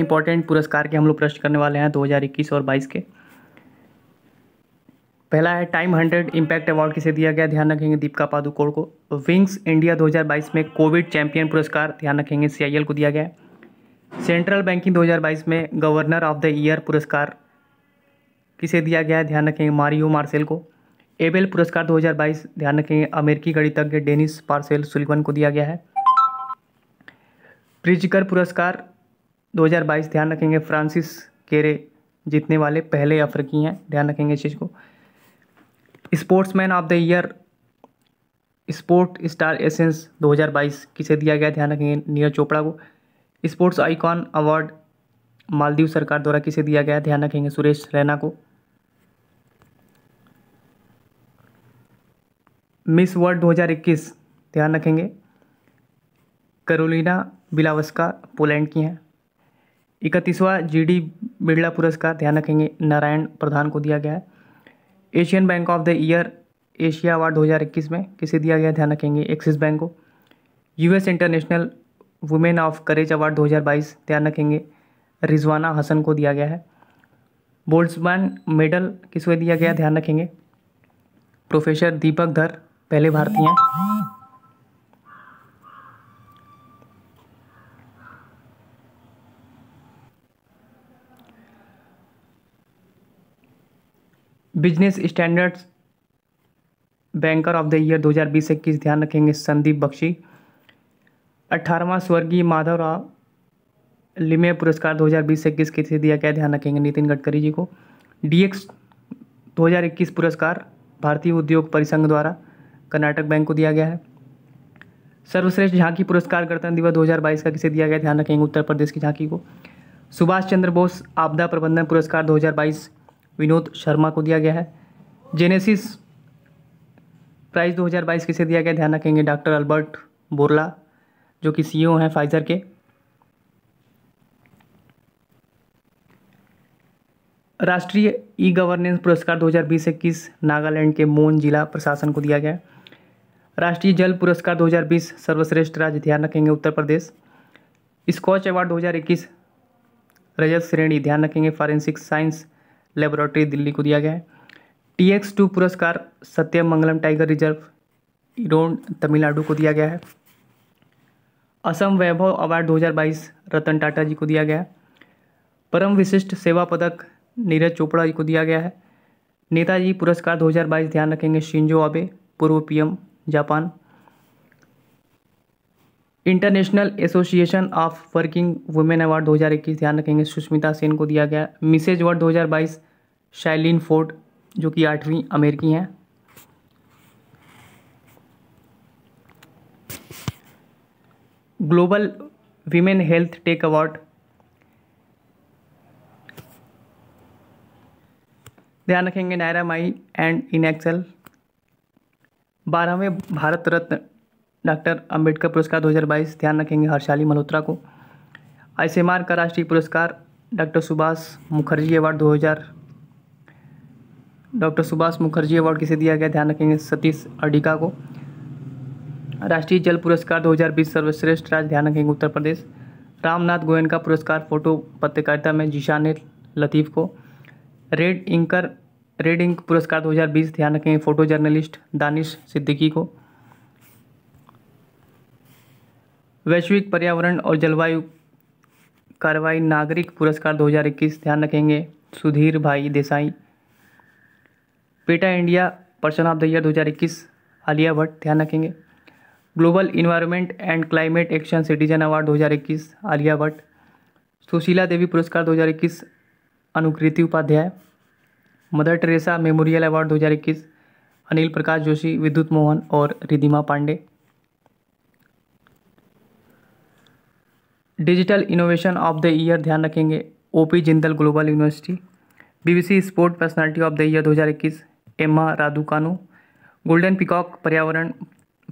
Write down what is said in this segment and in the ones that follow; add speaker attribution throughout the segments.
Speaker 1: important पुरस्कार के हम लोग प्रश्न करने वाले हैं 2021 और 22 के पहला है टाइम हंड्रेड इम्पैक्ट अवार्ड किसे दिया गया ध्यान रखेंगे दीपिका पादुकोण को विंग्स इंडिया 2022 में कोविड चैंपियन पुरस्कार ध्यान रखेंगे सीआईएल को दिया गया सेंट्रल बैंकिंग 2022 में गवर्नर ऑफ द ईयर पुरस्कार किसे दिया गया ध्यान रखेंगे मारियो मार्सेल को एबेल पुरस्कार 2022 ध्यान रखेंगे अमेरिकी गणितज्ञ डेनिस पार्सेल सुलिवन को दिया गया है प्रिजकर पुरस्कार 2022 ध्यान रखेंगे फ्रांसिस केरे जीतने वाले पहले अफ्रीकी हैं ध्यान रखेंगे इस चीज़ को sportsman of the year sport star essence 2022 किसे दिया गया ध्यान रखेंगे नीरज चोपड़ा को स्पोर्ट्स आइकॉन अवार्ड मालदीव सरकार द्वारा किसे दिया गया ध्यान रखेंगे सुरेश रैना को मिस वर्ल्ड 2021 ध्यान रखेंगे करोलिना बिलावस्का पोलैंड की हैं इकतीसवां जी डी बिरला पुरस्कार ध्यान रखेंगे नारायण प्रधान को दिया गया है Asian bank of the year Asia award 2021 में किसे दिया गया ध्यान रखेंगे एक्सिस बैंक को US international women of courage award 2022 ध्यान रखेंगे रिजवाना हसन को दिया गया है बोल्ट्समैन मेडल किसको दिया गया ध्यान रखेंगे प्रोफेसर दीपक धर पहले भारतीय हैं business standards banker of the year बीस इक्कीस ध्यान रखेंगे संदीप बख्शी अट्ठारहवां स्वर्गीय माधव राव लिमे पुरस्कार 2020 इक्कीस किसे दिया गया ध्यान रखेंगे नितिन गडकरी जी को डीएक्स 2021 पुरस्कार भारतीय उद्योग परिसंघ द्वारा कर्नाटक बैंक को दिया गया है सर्वश्रेष्ठ झांकी पुरस्कार गणतंत्र दिवस 2022 का किसे दिया गया ध्यान रखेंगे उत्तर प्रदेश की झांकी को सुभाष चंद्र बोस आपदा प्रबंधन पुरस्कार 2022 विनोद शर्मा को दिया गया है जेनेसिस प्राइज़ 2022 किसे दिया गया ध्यान रखेंगे डॉक्टर अल्बर्ट बोरला जो कि सीईओ e हैं फाइज़र के राष्ट्रीय ई गवर्नेंस पुरस्कार 2020-21 नागालैंड के मोन जिला प्रशासन को दिया गया राष्ट्रीय जल पुरस्कार 2020 सर्वश्रेष्ठ राज्य ध्यान रखेंगे उत्तर प्रदेश स्कॉच अवार्ड 2021 रजत श्रेणी ध्यान रखेंगे फॉरेंसिक साइंस लेबोरेटरी दिल्ली को दिया गया है टी एक्स टू पुरस्कार सत्यमंगलम टाइगर रिजर्व इरोन तमिलनाडु को दिया गया है असम वैभव अवार्ड 2022 रतन टाटा जी को दिया गया है परम विशिष्ट सेवा पदक नीरज चोपड़ा जी को दिया गया है नेताजी पुरस्कार 2022 ध्यान रखेंगे शिंजो आबे पूर्व PM Japan international association of working women award 2021 ध्यान रखेंगे सुष्मिता सेन को दिया गया मिसेज अवार्ड 2022 शैलिन फोर्ड जो कि आठवीं अमेरिकी हैं global women health tech award ध्यान रखेंगे नायरा माई एंड इन एक्सेल बारहवें भारत रत्न डॉक्टर अंबेडकर पुरस्कार 2022 ध्यान रखेंगे हर्षाली मल्होत्रा को आई का राष्ट्रीय पुरस्कार doctor Subhash Mukherjee award 2000 doctor Subhash Mukherjee award किसे दिया गया ध्यान रखेंगे सतीश अडिका को राष्ट्रीय जल पुरस्कार 2020 सर्वश्रेष्ठ राज्य ध्यान रखेंगे उत्तर प्रदेश रामनाथ गोयन का पुरस्कार फोटो पत्रकारिता में जिशान लतीफ़ को रेड इंकर रेड इंक पुरस्कार 2020 ध्यान रखेंगे फ़ोटो जर्नलिस्ट दानिश सिद्दीकी को वैश्विक पर्यावरण और जलवायु कार्रवाई नागरिक पुरस्कार 2021 ध्यान रखेंगे Sudhir bhai Desai PETA India person of the year 2021 Alia Bhatt ध्यान रखेंगे global environment and climate action citizen award 2021 Alia Bhatt Sushila Devi पुरस्कार 2021 Anukriti Upadhyay Mother Teresa memorial award 2021 Anil Prakash Joshi Vidyut Mohan और Ridhima Pandey digital innovation of the year ध्यान रखेंगे O P Jindal global university BBC sport personality of the year 2021 Emma Raducanu golden peacock पर्यावरण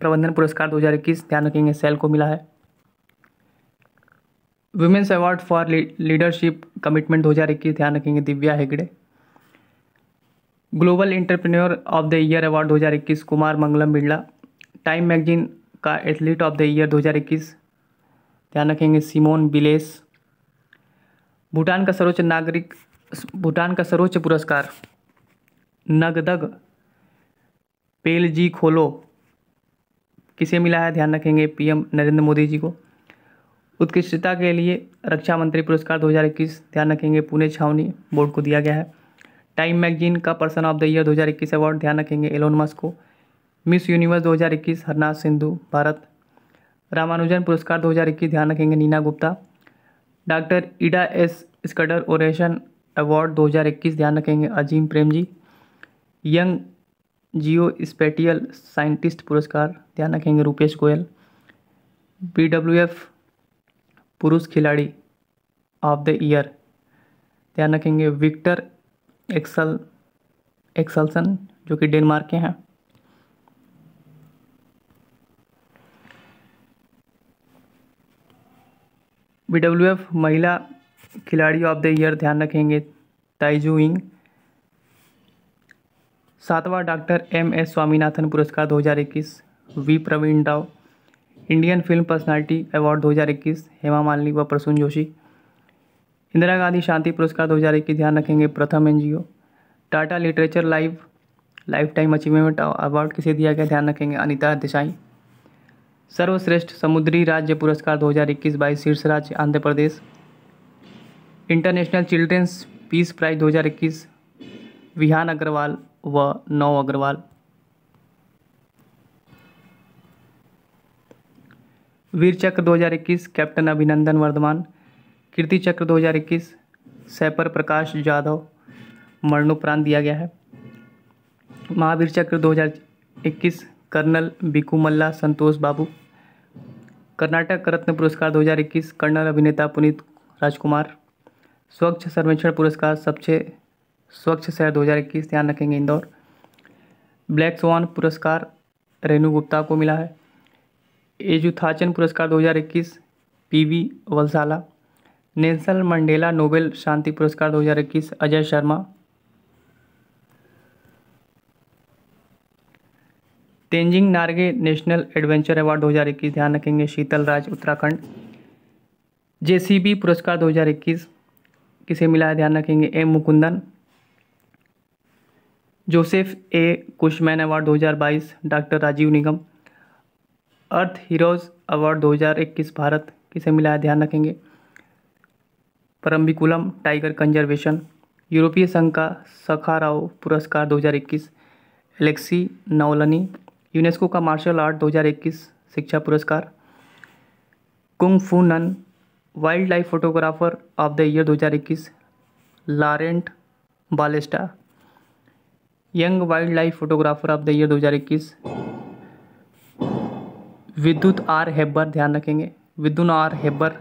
Speaker 1: प्रबंधन पुरस्कार 2021 ध्यान रखेंगे cell को मिला है women's award for leadership commitment 2021 ध्यान रखेंगे Divya Hegde global entrepreneur of the year award 2021 Kumar Mangalam Birla Time magazine का एथलीट ऑफ द ईयर 2021 ध्यान रखेंगे सिमोन बिलेस भूटान का सर्वोच्च नागरिक भूटान का सर्वोच्च पुरस्कार नगदग पेलजी खोलो किसे मिला है ध्यान रखेंगे पीएम नरेंद्र मोदी जी को उत्कृष्टता के लिए रक्षा मंत्री पुरस्कार 2021 ध्यान रखेंगे पुणे छावनी बोर्ड को दिया गया है टाइम मैगजीन का person of the year 2021 award ध्यान रखेंगे एलोन मस्क को मिस यूनिवर्स 2021 हरनाथ सिंधु भारत रामानुजन पुरस्कार 2021 ध्यान रखेंगे Neena Gupta doctor Ida S Scudder oration award 2021 ध्यान रखेंगे Azim Premji young geo spatial scientist पुरस्कार ध्यान रखेंगे Rupesh Goyal B W F पुरुष खिलाड़ी ऑफ द ईयर ध्यान रखेंगे विक्टर एक्सल एक्सलसन जो कि डेनमार्क के हैं बी महिला खिलाड़ी ऑफ द ईयर ध्यान रखेंगे ताइजू इंग सातवां डॉक्टर एम एस स्वामीनाथन पुरस्कार 2021 V Praveen Rao Indian film personality award 2021 Hema Malini व प्रसून जोशी इंदिरा गांधी शांति पुरस्कार 2021 ध्यान रखेंगे Pratham NGO Tata literature live lifetime achievement award किसे दिया गया ध्यान रखेंगे अनिता देसाई सर्वश्रेष्ठ समुद्री राज्य पुरस्कार 2021 हज़ार बाईस शीर्ष राज्य Andhra Pradesh international children's peace prize 2021 Vihaan Agarwal व नौ अग्रवाल वीर चक्र 2021 कैप्टन अभिनंदन वर्धमान कीर्ति चक्र 2021 सैपर प्रकाश जाधव मरणोपरांत दिया गया है महावीर चक्र 2021 कर्नल बिकू मल्ला संतोष बाबू कर्नाटक रत्न पुरस्कार 2021 कर्नल अभिनेता पुनीत राजकुमार स्वच्छ सर्वेक्षण पुरस्कार सबसे स्वच्छ शहर 2021 ध्यान रखेंगे इंदौर ब्लैक स्वान पुरस्कार रेणु गुप्ता को मिला है एजुथाचन पुरस्कार 2021 V Valsala Nelson Mandela Nobel शांति पुरस्कार 2021 Ajay Sharma Tenzing Norgay national adventure award 2021 ध्यान रखेंगे शीतल राज उत्तराखंड जे पुरस्कार 2021 किसे मिला है ध्यान रखेंगे M Mukundan Joseph A Cushman award 2022 doctor Rajiv Nigam earth heroes award 2021 Bharat किसे मिला है ध्यान रखेंगे परम्बिकुलम टाइगर कंजर्वेशन यूरोपीय संघ का सखाराव पुरस्कार 2021 एलेक्सी नौलनी यूनेस्को का मार्शल आर्ट 2021 शिक्षा पुरस्कार kung fu nun wildlife photographer of the year 2021 Laurent Ballesta young wildlife photographer of the year 2021 Vidyut R Hebbar ध्यान रखेंगे Vidyut R Hebbar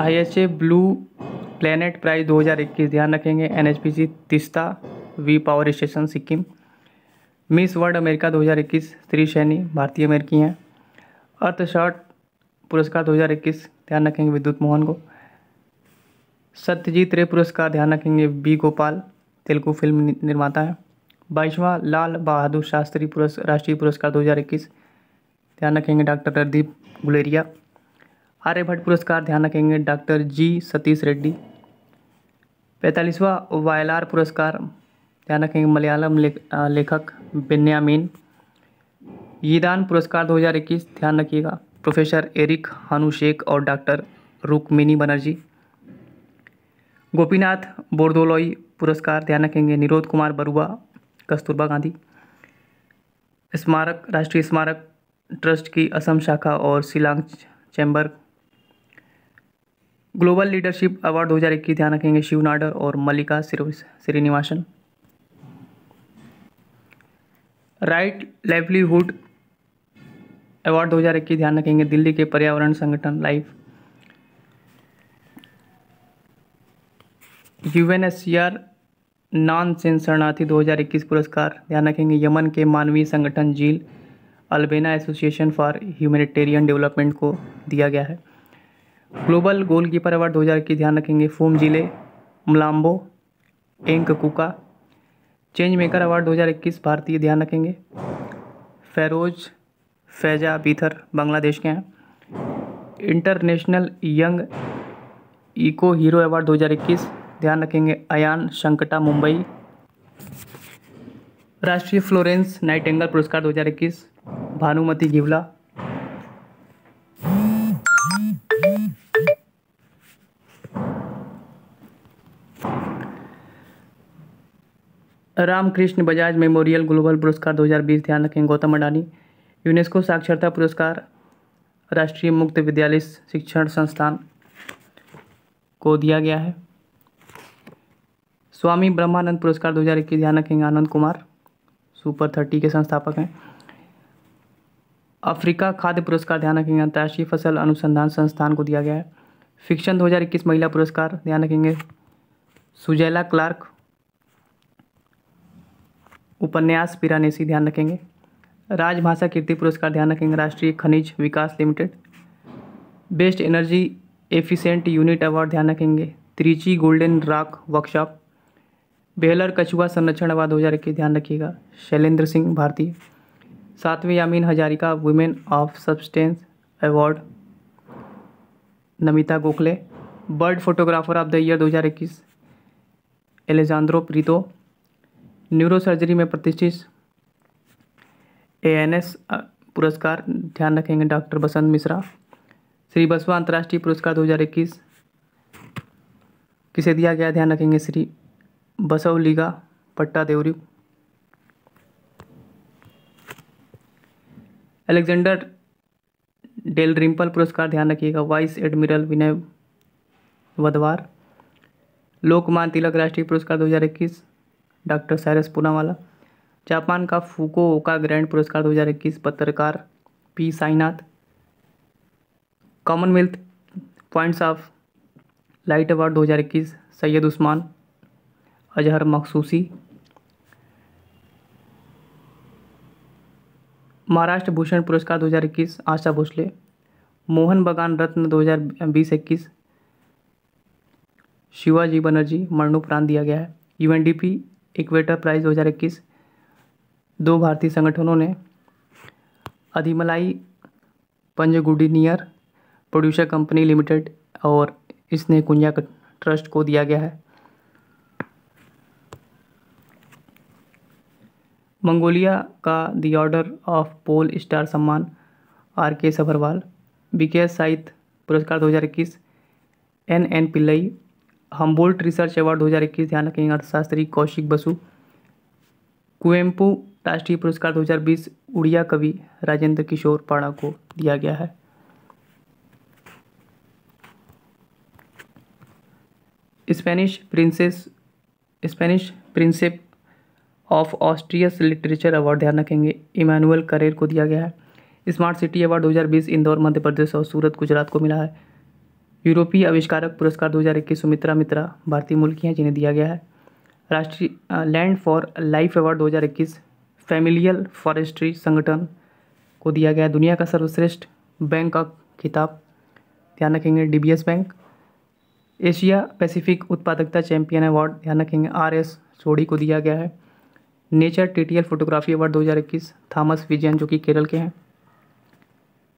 Speaker 1: I H A blue planet prize 2021 ध्यान रखेंगे सी Teesta V power station Sikkim Miss World America 2021 Shree शैनी भारतीय अमेरिकी हैं अर्थ short पुरस्कार 2021 ध्यान रखेंगे विद्युत मोहन को सत्यजीत रे पुरस्कार ध्यान रखेंगे बी गोपाल तेलुगु फिल्म निर्माता हैं बाईसवा लाल बहादुर शास्त्री पुरस्कार राष्ट्रीय पुरस्कार 2021 ध्यान रखेंगे डॉक्टर रणदीप गुलेरिया आर्यभट्ट पुरस्कार ध्यान रखेंगे डॉक्टर जी सतीश रेड्डी पैंतालीसवा वायलार पुरस्कार ध्यान रखेंगे मलयालम लेखक बेन्यामीन यदान पुरस्कार 2021 ध्यान रखिएगा प्रोफेसर एरिक हानू और डॉक्टर रुकमिनी बनर्जी गोपीनाथ बोर्दोलोई पुरस्कार ध्यान रखेंगे निरोध कुमार बरुआ कस्तूरबा गांधी स्मारक राष्ट्रीय स्मारक ट्रस्ट की असम शाखा और Shillong chamber global leadership award 2021 ध्यान रखेंगे शिव नाडर और Mallika Srinivasan right livelihood award 2021 ध्यान रखेंगे दिल्ली के पर्यावरण संगठन life U N S C R Nansen शरणार्थी 2021 पुरस्कार ध्यान रखेंगे यमन के मानवीय संगठन Jeel Albena association for humanitarian development को दिया गया है ग्लोबल गोलकीपर अवार्ड दो की ध्यान रखेंगे फोम जिले मलाम्बो एंक कुका चेंज मेकर अवार्ड 2021 भारतीय ध्यान रखेंगे फेरोज फैजा बीथर बांग्लादेश के हैं international young eco hero award 2021 ध्यान रखेंगे अयान शंकटा मुंबई राष्ट्रीय फ्लोरेंस एंगल पुरस्कार 2021 भानुमति गिवला रामकृष्ण बजाज मेमोरियल ग्लोबल पुरस्कार 2020 ध्यान रखें गौतम अडानी यूनेस्को साक्षरता पुरस्कार राष्ट्रीय मुक्त विद्यालय शिक्षण संस्थान को दिया गया है स्वामी ब्रह्मानंद पुरस्कार 2021 ध्यान रखेंगे आनंद कुमार सुपर थर्टी के संस्थापक हैं अफ्रीका खाद्य पुरस्कार ध्यान रखेंगे अंतर्राष्ट्रीय फसल अनुसंधान संस्थान को दिया गया है फिक्शन 2021 महिला पुरस्कार ध्यान रखेंगे सुजैला क्लार्क उपन्यास पिरानेसी ध्यान रखेंगे राजभाषा कीर्ति पुरस्कार ध्यान रखेंगे राष्ट्रीय खनिज विकास limited best energy efficient unit award ध्यान रखेंगे Trichy golden rock workshop Behler कछुआ संरक्षण अवार्ड दो हज़ार इक्कीस ध्यान रखिएगा शैलेंद्र सिंह भारतीय सातवें Yamin Hazarika women of substance award Namita Gokhale bird photographer of the year 2021 Alejandro Prieto neurosurgery में प्रतिष्ठित एएनएस पुरस्कार ध्यान रखेंगे डॉक्टर बसंत मिश्रा श्री बसवा अंतर्राष्ट्रीय पुरस्कार 2021 किसे दिया गया ध्यान रखेंगे श्री बसवलीगा पट्टा देवरी अलेक्जेंडर डेल रिम्पल पुरस्कार ध्यान रखिएगा वाइस एडमिरल विनय वधवार लोकमान तिलक राष्ट्रीय पुरस्कार 2021 डॉक्टर साइरस पूनावाला जापान का फूको ओका ग्रैंड पुरस्कार 2021 पत्रकार P Sainath Commonwealth points of light award 2021 Syed Usman Azhar Maqsusi Maharashtra Bhushan पुरस्कार 2021 आशा भोसले मोहन बगान रत्न 2020-21 शिवाजी बनर्जी मरणोपरांत दिया गया है यूएनडीपी इक्वेटर प्राइज 2021 दो भारतीय संगठनों ने Adhimalai Pazhangudiyinar producer company limited और इसने कुंजा ट्रस्ट को दिया गया है मंगोलिया का the order of polar star सम्मान आर के सभरवाल बी के साहित्य पुरस्कार 2021 N N Pillai Humboldt research award 2021 ध्यान रखेंगे अर्थशास्त्री कौशिक बसु कुएम्पू राष्ट्रीय पुरस्कार 2020 उड़िया कवि राजेंद्र किशोर पाड़ा को दिया गया है Spanish princess Spanish princess of Asturias literature award ध्यान रखेंगे इमानुअल करेर को दिया गया है smart city award 2020 Indore Madhya Pradesh और सूरत गुजरात को मिला है यूरोपीय आविष्कारक पुरस्कार 2021 सुमित्रा मित्रा भारतीय मूल की हैं जिन्हें दिया गया है राष्ट्रीय land for life award 2021 familial forestry संगठन को दिया गया दुनिया का सर्वश्रेष्ठ बैंक का खिताब ध्यान रखेंगे एस बैंक एशिया पैसिफिक उत्पादकता चैंपियन अवार्ड ध्यान रखेंगे आर एस सोडी को दिया गया है nature TTL photography award 2021 Thomas Vijayan जो कि केरल के हैं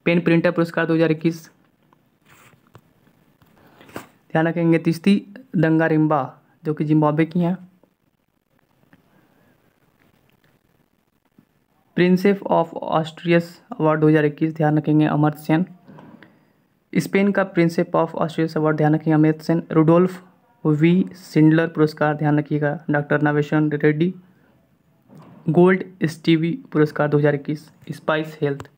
Speaker 1: पेन प्रिंटर पुरस्कार 2021 ध्यान रखेंगे तिस्ती डंगारिम्बा जो कि जिम्बाब्वे की हैं प्रिंसेप ऑफ ऑस्ट्रियस अवार्ड 2021 ध्यान रखेंगे अमर सेन स्पेन का प्रिंसेप ऑफ ऑस्ट्रियस अवार्ड ध्यान रखिएगा Amit Sen Rudolf V Schindler पुरस्कार ध्यान रखिएगा डॉक्टर नवेशन रेड्डी गोल्ड स्टीवी पुरस्कार 2021 स्पाइस हेल्थ